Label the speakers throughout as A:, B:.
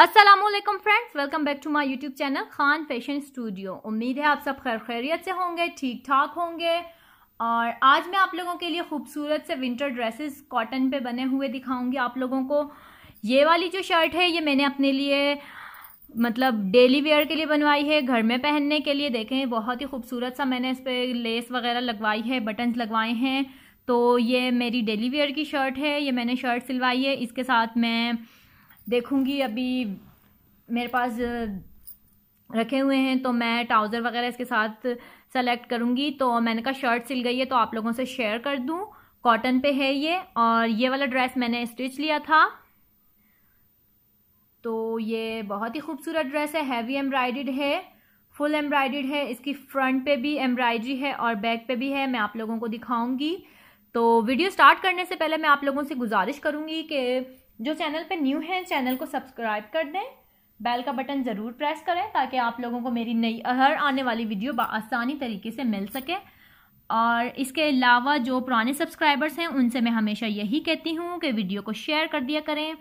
A: Aslam friends welcome back to my YouTube channel Khan fashion studio उम्मीद है आप सब खैर खैरियत से होंगे ठीक ठाक होंगे और आज मैं आप लोगों के लिए खूबसूरत से विंटर ड्रेसेस कॉटन पे बने हुए दिखाऊंगी आप लोगों को ये वाली जो शर्ट है ये मैंने अपने लिए मतलब डेली वेयर के लिए बनवाई है घर में पहनने के लिए देखें बहुत ही खूबसूरत सा मैंने इस पर लेस वगैरह लगवाई है बटन्स लगवाए हैं तो ये मेरी डेली वेयर की शर्ट है ये मैंने शर्ट सिलवाई है इसके साथ मैं देखूंगी अभी मेरे पास रखे हुए हैं तो मैं ट्राउज़र वगैरह इसके साथ सेलेक्ट करूंगी तो मैंने कहा शर्ट सिल गई है तो आप लोगों से शेयर कर दूं कॉटन पे है ये और ये वाला ड्रेस मैंने स्टिच लिया था तो ये बहुत ही खूबसूरत ड्रेस है हैवी एम्ब्रॉयड है फुल एम्ब्रॉयड है इसकी फ्रंट पे भी एम्ब्रॉयडरी है और बैक पे भी है मैं आप लोगों को दिखाऊंगी तो वीडियो स्टार्ट करने से पहले मैं आप लोगों से गुजारिश करूंगी कि जो चैनल पे न्यू हैं चैनल को सब्सक्राइब कर दें बेल का बटन ज़रूर प्रेस करें ताकि आप लोगों को मेरी नई हर आने वाली वीडियो आसानी तरीके से मिल सके और इसके अलावा जो पुराने सब्सक्राइबर्स हैं उनसे मैं हमेशा यही कहती हूँ कि वीडियो को शेयर कर दिया करें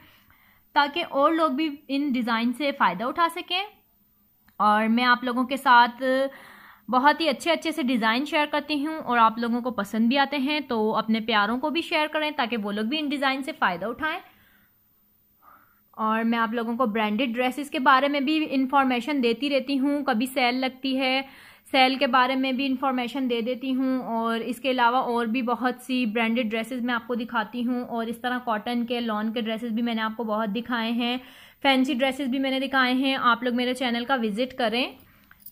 A: ताकि और लोग भी इन डिज़ाइन से फ़ायदा उठा सकें और मैं आप लोगों के साथ बहुत ही अच्छे अच्छे से डिज़ाइन शेयर करती हूँ और आप लोगों को पसंद भी आते हैं तो अपने प्यारों को भी शेयर करें ताकि वो लोग भी इन डिज़ाइन से फ़ायदा उठाएं और मैं आप लोगों को ब्रांडेड ड्रेसेस के बारे में भी इन्फॉर्मेशन देती रहती हूँ कभी सेल लगती है सेल के बारे में भी इन्फॉर्मेशन दे देती हूँ और इसके अलावा और भी बहुत सी ब्रांडेड ड्रेसेस मैं आपको दिखाती हूँ और इस तरह कॉटन के लॉन के ड्रेसेस भी मैंने आपको बहुत दिखाए हैं फैंसी ड्रेसेस भी मैंने दिखाए हैं आप लोग मेरे चैनल का विज़िट करें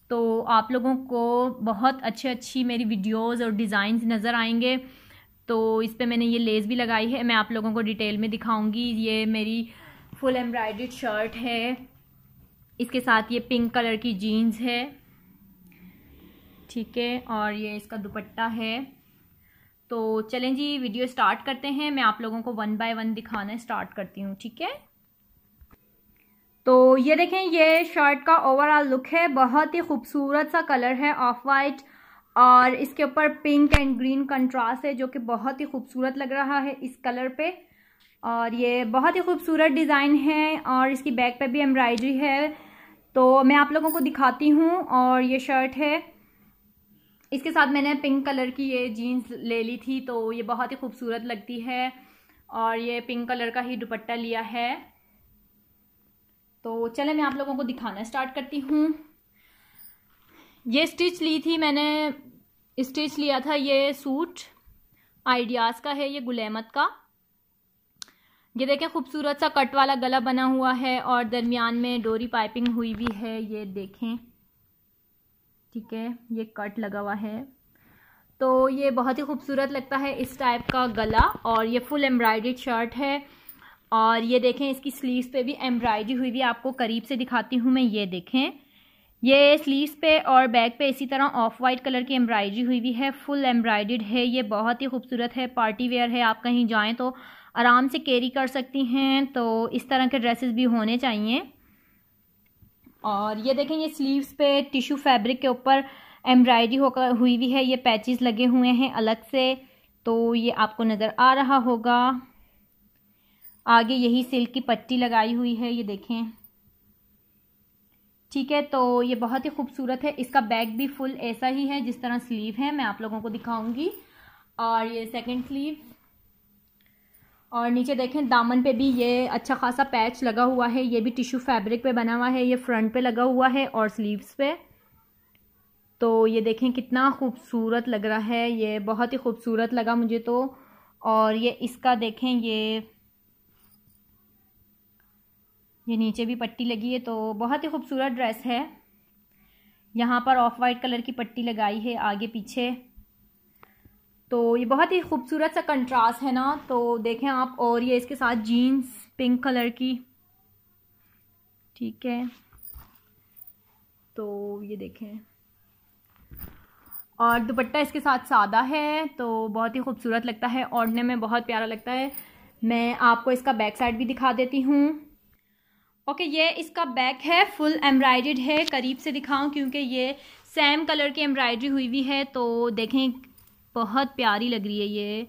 A: तो आप लोगों को बहुत अच्छी अच्छी मेरी वीडियोज़ और डिज़ाइंस नज़र आएंगे तो इस पर मैंने ये लेस भी लगाई है मैं आप लोगों को डिटेल में दिखाऊँगी ये मेरी फुल एम्ब्रॉयड शर्ट है इसके साथ ये पिंक कलर की जीन्स है ठीक है और ये इसका दुपट्टा है तो चलें जी वीडियो स्टार्ट करते हैं मैं आप लोगों को वन बाय वन दिखाना स्टार्ट करती हूँ ठीक है तो ये देखें ये शर्ट का ओवरऑल लुक है बहुत ही खूबसूरत सा कलर है ऑफ वाइट और इसके ऊपर पिंक एंड ग्रीन कंट्रास्ट है जो कि बहुत ही खूबसूरत लग रहा है इस कलर पे और ये बहुत ही खूबसूरत डिज़ाइन है और इसकी बैक पे भी एम्ब्रॉयडरी है तो मैं आप लोगों को दिखाती हूँ और ये शर्ट है इसके साथ मैंने पिंक कलर की ये जीन्स ले ली थी तो ये बहुत ही खूबसूरत लगती है और ये पिंक कलर का ही दुपट्टा लिया है तो चले मैं आप लोगों को दिखाना स्टार्ट करती हूँ ये स्टिच ली थी मैंने स्टिच लिया था ये सूट आइडियाज़ का है ये गुलेमत का ये देखें खूबसूरत सा कट वाला गला बना हुआ है और दरमियान में डोरी पाइपिंग हुई भी है ये देखें ठीक है ये कट लगा हुआ है तो ये बहुत ही खूबसूरत लगता है इस टाइप का गला और ये फुल एम्ब्रॉयडेड शर्ट है और ये देखें इसकी स्लीव्स पे भी एम्ब्रॉयडरी हुई भी आपको करीब से दिखाती हूँ मैं ये देखें ये स्लीव्स पे और बैक पे इसी तरह ऑफ वाइट कलर की एम्ब्रॉयडरी हुई भी है फुल एम्ब्रॉयड है ये बहुत ही खूबसूरत है पार्टी वेयर है आप कहीं जाएँ तो आराम से कैरी कर सकती हैं तो इस तरह के ड्रेसेस भी होने चाहिए और ये देखें ये स्लीव्स पे टिशू फैब्रिक के ऊपर एम्ब्रॉयडरी होकर हुई हुई है ये पैचेस लगे हुए हैं अलग से तो ये आपको नज़र आ रहा होगा आगे यही सिल्क की पट्टी लगाई हुई है ये देखें ठीक है तो ये बहुत ही खूबसूरत है इसका बैग भी फुल ऐसा ही है जिस तरह स्लीव है मैं आप लोगों को दिखाऊंगी और ये सेकंड स्लीव और नीचे देखें दामन पे भी ये अच्छा खासा पैच लगा हुआ है ये भी टिश्यू फैब्रिक पे बना हुआ है ये फ्रंट पे लगा हुआ है और स्लीव्स पे तो ये देखें कितना खूबसूरत लग रहा है ये बहुत ही खूबसूरत लगा मुझे तो और ये इसका देखें ये ये नीचे भी पट्टी लगी है तो बहुत ही खूबसूरत ड्रेस है यहाँ पर ऑफ वाइट कलर की पट्टी लगाई है आगे पीछे तो ये बहुत ही खूबसूरत सा कंट्रास्ट है ना तो देखें आप और ये इसके साथ जीन्स पिंक कलर की ठीक है तो ये देखें और दुपट्टा इसके साथ सादा है तो बहुत ही खूबसूरत लगता है ओढ़ने में बहुत प्यारा लगता है मैं आपको इसका बैक साइड भी दिखा देती हूँ ओके ये इसका बैक है फुल एम्ब्रॉयड है करीब से दिखाऊं क्योंकि ये सेम कलर की एम्ब्रॉयडरी हुई हुई है तो देखें बहुत प्यारी लग रही है ये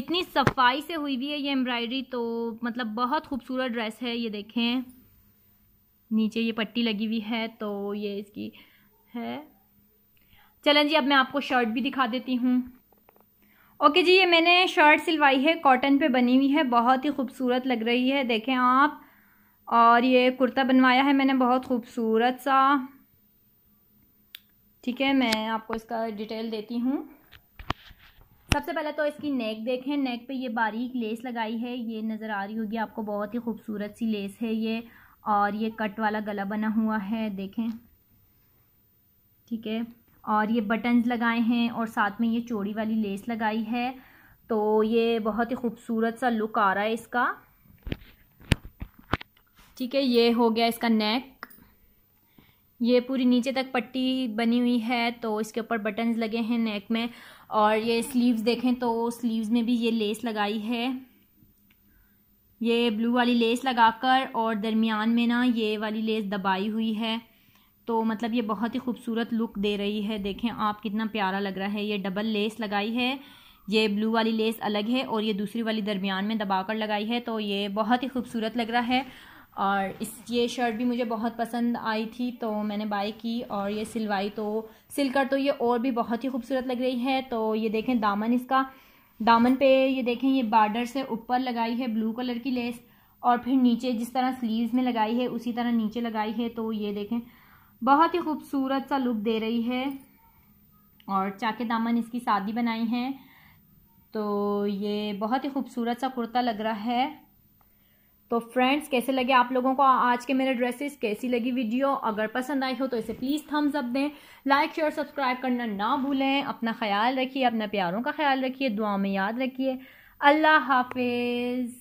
A: इतनी सफाई से हुई हुई है ये एम्ब्रॉयडरी तो मतलब बहुत खूबसूरत ड्रेस है ये देखें नीचे ये पट्टी लगी हुई है तो ये इसकी है चलें जी अब मैं आपको शर्ट भी दिखा देती हूँ ओके जी ये मैंने शर्ट सिलवाई है कॉटन पे बनी हुई है बहुत ही खूबसूरत लग रही है देखें आप और ये कुर्ता बनवाया है मैंने बहुत खूबसूरत सा ठीक है मैं आपको इसका डिटेल देती हूँ सबसे पहले तो इसकी नेक देखें नेक पे ये बारीक लेस लगाई है ये नज़र आ रही होगी आपको बहुत ही खूबसूरत सी लेस है ये और ये कट वाला गला बना हुआ है देखें ठीक है और ये बटन्स लगाए हैं और साथ में ये चोड़ी वाली लेस लगाई है तो ये बहुत ही खूबसूरत सा लुक आ रहा है इसका ठीक है ये हो गया इसका नेक ये पूरी नीचे तक पट्टी बनी हुई है तो इसके ऊपर बटन्स लगे हैं नेक में और ये स्लीव्स देखें तो स्लीव्स में भी ये लेस लगाई है ये ब्लू वाली लेस लगाकर और दरमियान में ना ये वाली लेस दबाई हुई है तो मतलब ये बहुत ही खूबसूरत लुक दे रही है देखें आप कितना प्यारा लग रहा है ये डबल लेस लगाई है ये ब्लू वाली लेस अलग है और ये दूसरी वाली दरमियान में दबाकर लगाई है तो ये बहुत ही खूबसूरत लग रहा है और इस ये शर्ट भी मुझे बहुत पसंद आई थी तो मैंने बाई की और ये सिलवाई तो सिलकर तो ये और भी बहुत ही खूबसूरत लग रही है तो ये देखें दामन इसका दामन पे ये देखें ये बार्डर से ऊपर लगाई है ब्लू कलर की लेस और फिर नीचे जिस तरह स्लीव्स में लगाई है उसी तरह नीचे लगाई है तो ये देखें बहुत ही खूबसूरत सा लुक दे रही है और चाके दामन इसकी शादी बनाई है तो ये बहुत ही खूबसूरत सा कुर्ता लग रहा है तो फ्रेंड्स कैसे लगे आप लोगों को आज के मेरे ड्रेसेस कैसी लगी वीडियो अगर पसंद आई हो तो इसे प्लीज़ थम्स अप दें लाइक शेयर सब्सक्राइब करना ना भूलें अपना ख्याल रखिए अपने प्यारों का ख्याल रखिए दुआ में याद रखिए अल्लाह हाफिज़